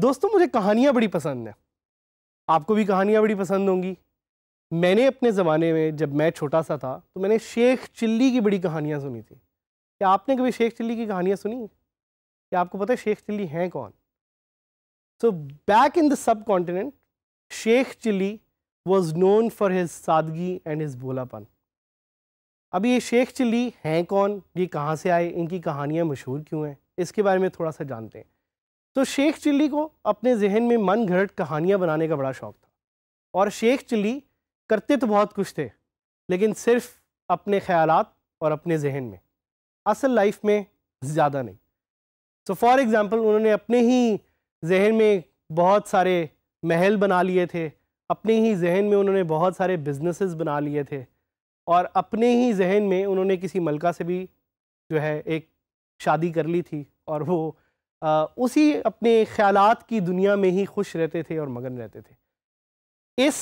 दोस्तों मुझे कहानियाँ बड़ी पसंद हैं आपको भी कहानियाँ बड़ी पसंद होंगी मैंने अपने ज़माने में जब मैं छोटा सा था तो मैंने शेख चिल्ली की बड़ी कहानियाँ सुनी थी क्या आपने कभी शेख चिल्ली की कहानियाँ सुनी क्या आपको पता है शेख चिल्ली हैं कौन so back in the subcontinent Sheikh Chilli was known for his सादगी एंड हिज भोलापन अब ये शेख चिल्ली हैं कौन ये कहाँ से आए इनकी कहानियाँ मशहूर क्यों हैं इसके बारे में थोड़ा सा जानते हैं तो शेख चिल्ली को अपने जहन में मन घरट कहानियाँ बनाने का बड़ा शौक़ था और शेख चिल्ली करते तो बहुत कुछ थे लेकिन सिर्फ अपने ख्याल और अपने जहन में असल लाइफ में ज़्यादा नहीं सो फॉर एग्ज़ाम्पल उन्होंने अपने ही जहन में बहुत सारे महल बना लिए थे अपने ही जहन में उन्होंने बहुत सारे बिजनेसेस बना लिए थे और अपने ही जहन में उन्होंने किसी मलका से भी जो है एक शादी कर ली थी और वो आ, उसी अपने ख्यालात की दुनिया में ही खुश रहते थे और मगन रहते थे इस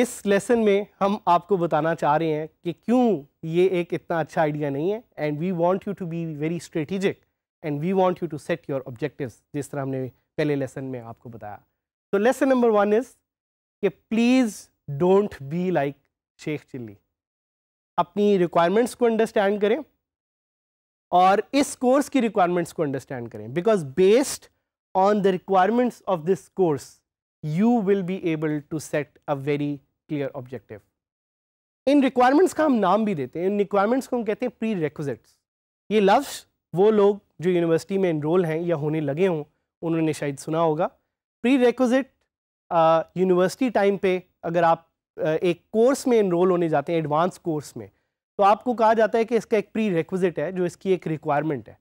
इस लेसन में हम आपको बताना चाह रहे हैं कि क्यों ये एक इतना अच्छा आइडिया नहीं है and we want you to be very strategic and we want you to set your objectives जिस तरह हमने पहले लेसन में आपको बताया तो लेसन नंबर वन इज़ कि please don't be like Sheikh Chilli अपनी रिक्वायरमेंट्स को अंडरस्टैंड करें और इस कोर्स की रिक्वायरमेंट्स को अंडरस्टैंड करें because based on the requirements of this course you will be able to set a very clear objective इन रिक्वायरमेंट्स का हम नाम भी देते हैं इन रिक्वायरमेंट्स को हम कहते हैं प्री रिक्विजिट्स ये लफ्स वो लोग जो यूनिवर्सिटी में इनरोल हैं या होने लगे हों उन्होंने शायद सुना होगा प्री रिक्विजिट यूनिवर्सिटी टाइम पे अगर आप uh, एक कोर्स में इनरोल होने जाते हैं एडवांस कोर्स में तो आपको कहा जाता है कि इसका एक प्री रिक्विजिट है जो इसकी एक रिक्वायरमेंट है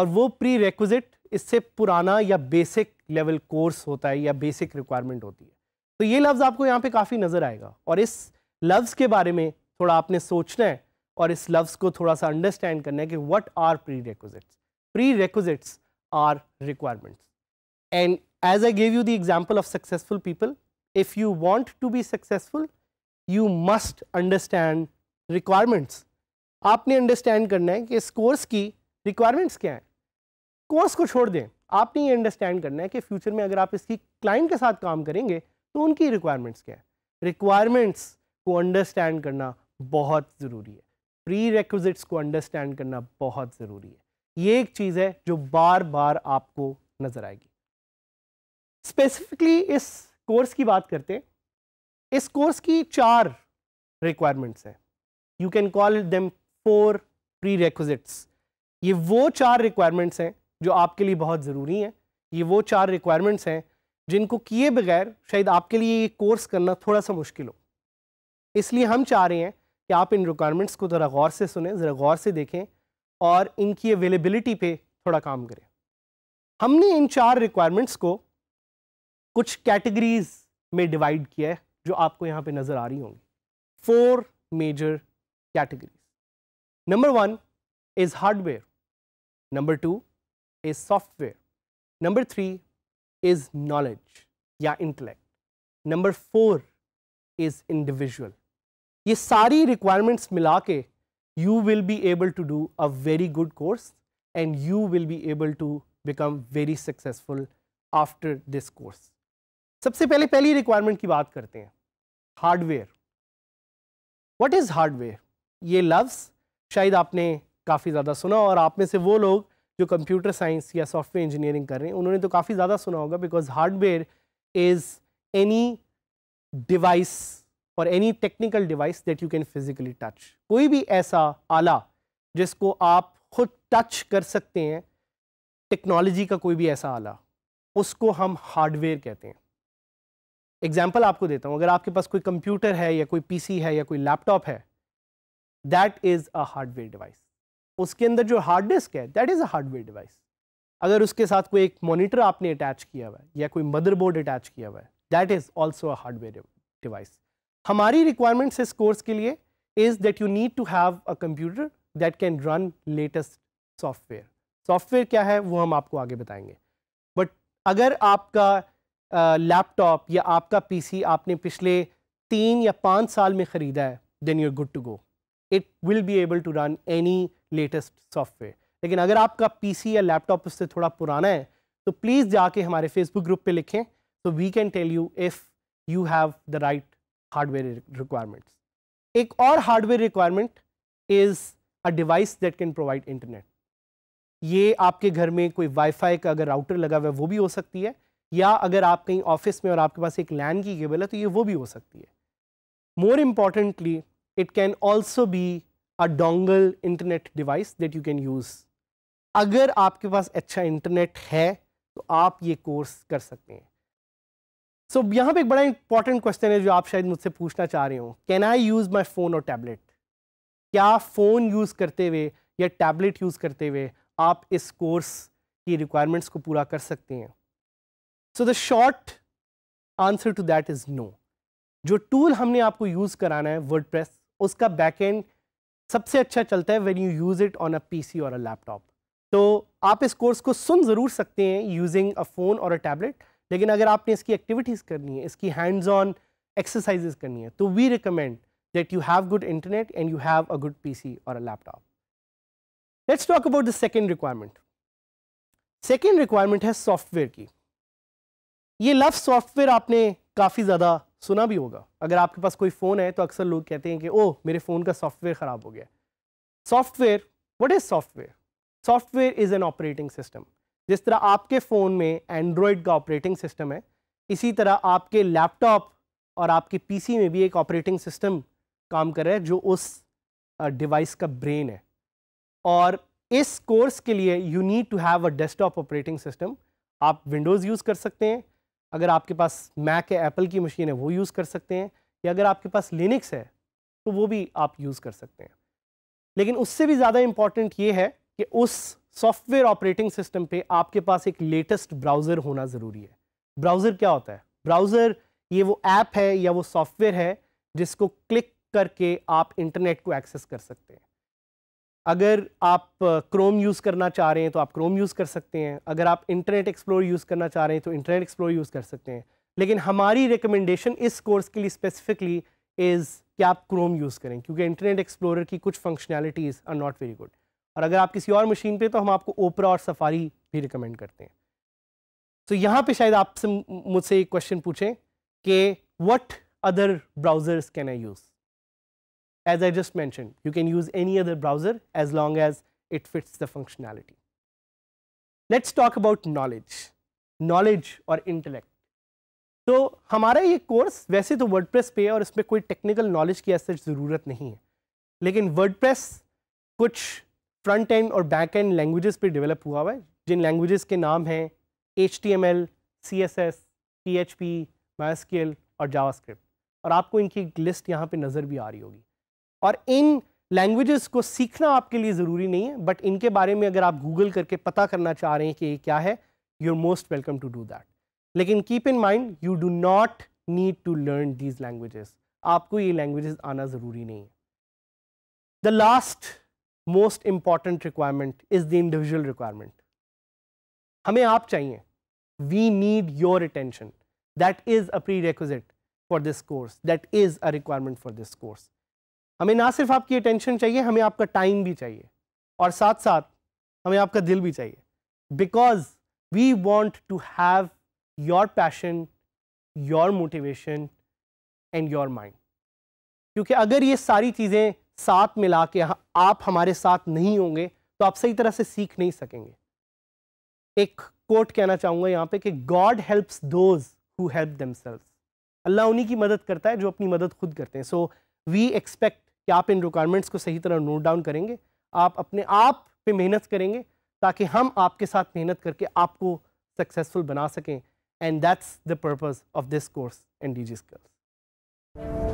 और वो प्री रिक्विजिट इससे पुराना या बेसिक लेवल कोर्स होता है या बेसिक रिक्वायरमेंट होती है तो ये लफ्ज़ आपको यहाँ पे काफ़ी नज़र आएगा और इस लफ्ज़ के बारे में थोड़ा आपने सोचना है और इस लफ्ज़ को थोड़ा सा अंडरस्टैंड करना है कि what are prerequisites prerequisites are requirements and as I gave you the example of successful people if you want to be successful you must understand requirements आपने अंडरस्टैंड करना है कि इस कोर्स की requirements क्या हैं course को छोड़ दें आपने ये अंडरस्टैंड करना है कि फ्यूचर में अगर आप इसकी क्लाइंट के साथ काम करेंगे तो उनकी रिक्वायरमेंट्स क्या है रिक्वायरमेंट्स को अंडरस्टैंड करना बहुत ज़रूरी है प्री रिक्विजिट्स को अंडरस्टैंड करना बहुत ज़रूरी है ये एक चीज़ है जो बार बार आपको नज़र आएगी स्पेसिफिकली इस कोर्स की बात करते हैं इस कोर्स की चार रिक्वायरमेंट्स हैं you can call them four prerequisites ये वो चार रिक्वायरमेंट्स हैं जो आपके लिए बहुत ज़रूरी हैं ये वो चार रिक्वायरमेंट्स हैं जिनको किए बगैर शायद आपके लिए ये कोर्स करना थोड़ा सा मुश्किल हो इसलिए हम चाह रहे हैं कि आप इन रिक्वायरमेंट्स को ज़रा गौर से सुने ज़रा गौर से देखें और इनकी अवेलेबिलिटी पे थोड़ा काम करें हमने इन चार रिक्वायरमेंट्स को कुछ कैटेगरीज में डिवाइड किया है जो आपको यहाँ पे नज़र आ रही होंगी four major categories number one is hardware number two is software number three is knowledge या intellect number four is individual ये सारी रिक्वायरमेंट्स मिला के you will be able to do a very good course and you will be able to become very successful after this course सबसे पहले पहली requirement की बात करते हैं हार्डवेयर वट इज़ हार्डवेयर ये लफ्स शायद आपने काफ़ी ज़्यादा सुना और आप में से वो लोग जो कंप्यूटर साइंस या सॉफ्टवेयर इंजीनियरिंग कर रहे हैं उन्होंने तो काफ़ी ज़्यादा सुना होगा because hardware is any device और any technical device that you can physically touch कोई भी ऐसा आला जिसको आप खुद टच कर सकते हैं टेक्नोलॉजी का कोई भी ऐसा आला उसको हम हार्डवेयर कहते हैं एग्जाम्पल आपको देता हूँ अगर आपके पास कोई कंप्यूटर है या कोई पीसी है या कोई लैपटॉप है that is a hardware device उसके अंदर जो हार्ड डिस्क है that is a hardware device अगर उसके साथ कोई एक मॉनिटर आपने अटैच किया हुआ है या कोई मदरबोर्ड अटैच किया हुआ है that is also a hardware device हमारी रिक्वायरमेंट्स इस कोर्स के लिए is that you need to have a computer that can run latest software software क्या है वो हम आपको आगे बताएंगे बट अगर आपका लैपटॉप या आपका पीसी आपने पिछले तीन या पाँच साल में ख़रीदा है then you're good to go it will be able to run any latest software लेकिन अगर आपका पीसी या लैपटॉप उससे थोड़ा पुराना है तो प्लीज़ जाके हमारे फेसबुक ग्रुप पे लिखें तो we can tell you if you have the right hardware requirements एक और hardware requirement is a device that can provide internet ये आपके घर में कोई वाईफाई का अगर राउटर लगा हुआ है वो भी हो सकती है या अगर आप कहीं ऑफिस में और आपके पास एक लैंड की केबल है तो ये वो भी हो सकती है more importantly it can also be a dongle internet device that you can use. अगर आपके पास अच्छा इंटरनेट है तो आप ये कोर्स कर सकते हैं सो so, यहाँ पे एक बड़ा इंपॉर्टेंट क्वेश्चन है जो आप शायद मुझसे पूछना चाह रहे हो can I use my phone और टैबलेट क्या फ़ोन यूज़ करते हुए या टैबलेट यूज़ करते हुए आप इस कोर्स की रिक्वायरमेंट्स को पूरा कर सकते हैं so the short answer to that is no जो टूल हमने आपको यूज़ कराना है वर्ड उसका बैकएंड सबसे अच्छा चलता है when you use it on a C और अ लैपटॉप तो आप इस कोर्स को सुन ज़रूर सकते हैं यूजिंग अ फ़ोन और अ टैबलेट लेकिन अगर आपने इसकी एक्टिविटीज़ करनी है इसकी हैंड्स ऑन एक्सरसाइजेस करनी है तो we recommend that you have good internet and you have a good PC और a laptop let's talk about the second requirement second requirement है सॉफ्टवेयर की ये लव सॉफ्टवेयर आपने काफ़ी ज़्यादा सुना भी होगा अगर आपके पास कोई फ़ोन है तो अक्सर लोग कहते हैं कि ओह मेरे फ़ोन का सॉफ्टवेयर ख़राब हो गया software what is software software is an operating system जिस तरह आपके फ़ोन में एंड्रॉयड का ऑपरेटिंग सिस्टम है इसी तरह आपके लैपटॉप और आपके पीसी में भी एक ऑपरेटिंग सिस्टम काम कर रहा है जो उस डिवाइस का ब्रेन है और इस कोर्स के लिए you need to have a desktop operating system आप विंडोज़ यूज़ कर सकते हैं अगर आपके पास मैक है एप्पल की मशीन है वो यूज़ कर सकते हैं या अगर आपके पास लिनिक्स है तो वो भी आप यूज़ कर सकते हैं लेकिन उससे भी ज़्यादा इम्पॉर्टेंट ये है कि उस सॉफ्टवेयर ऑपरेटिंग सिस्टम पे आपके पास एक लेटेस्ट ब्राउज़र होना ज़रूरी है ब्राउज़र क्या होता है ब्राउज़र ये वो ऐप है या वो सॉफ्टवेयर है जिसको क्लिक करके आप इंटरनेट को एक्सेस कर सकते हैं अगर आप क्रोम यूज़ करना चाह रहे हैं तो आप क्रोम यूज़ कर सकते हैं अगर आप इंटरनेट एक्सप्लोर यूज़ करना चाह रहे हैं तो इंटरनेट एक्सप्लोर यूज़ कर सकते हैं लेकिन हमारी रिकमेंडेशन इस कोर्स के लिए स्पेसिफिकली इज़ कि आप क्रोम यूज़ करें क्योंकि इंटरनेट एक्सप्लोरर की कुछ functionalities are not very good और अगर आप किसी और मशीन पर तो हम आपको ओपरा और सफारी भी रिकमेंड करते हैं तो so, यहाँ पर शायद आपसे मुझसे एक क्वेश्चन पूछें कि what other browsers can I use as I just mentioned, you can use any other browser as long as it fits the functionality. Let's talk about knowledge, knowledge or intellect. तो हमारा ये course वैसे तो WordPress पे है और इसमें कोई टेक्निकल नॉलेज की ऐसे ज़रूरत नहीं है लेकिन वर्डप्रेस कुछ फ्रंट एंड और बैक एंड लैंग्वेजेस पे डेवलप हुआ हुआ है जिन लैंग्वेजेस के नाम हैं H T M L C S S P H P MySQL और जावास्क्रिप्ट और आपको इनकी एक लिस्ट यहाँ पे नज़र भी आ रही होगी और इन लैंग्वेजेस को सीखना आपके लिए ज़रूरी नहीं है बट इनके बारे में अगर आप गूगल करके पता करना चाह रहे हैं कि ये क्या है you are most welcome to do that लेकिन keep in mind you do not need to learn these languages आपको ये लैंग्वेजेस आना ज़रूरी नहीं है the last most important requirement is the individual requirement हमें आप चाहिए we need your attention that is a prerequisite for this course that is a requirement for this course हमें ना सिर्फ आपकी अटेंशन चाहिए हमें आपका टाइम भी चाहिए और साथ साथ हमें आपका दिल भी चाहिए because we want to have your passion your motivation and your mind क्योंकि अगर ये सारी चीज़ें साथ मिला के आप हमारे साथ नहीं होंगे तो आप सही तरह से सीख नहीं सकेंगे एक कोट कहना चाहूँगा यहाँ पे कि God helps those who help themselves Allah उन्हीं की मदद करता है जो अपनी मदद खुद करते हैं सो वी एक्सपेक्ट कि आप इन रिक्वायरमेंट्स को सही तरह नोट डाउन करेंगे आप अपने आप पे मेहनत करेंगे ताकि हम आपके साथ मेहनत करके आपको सक्सेसफुल बना सकें and that's the purpose of this course and D G skills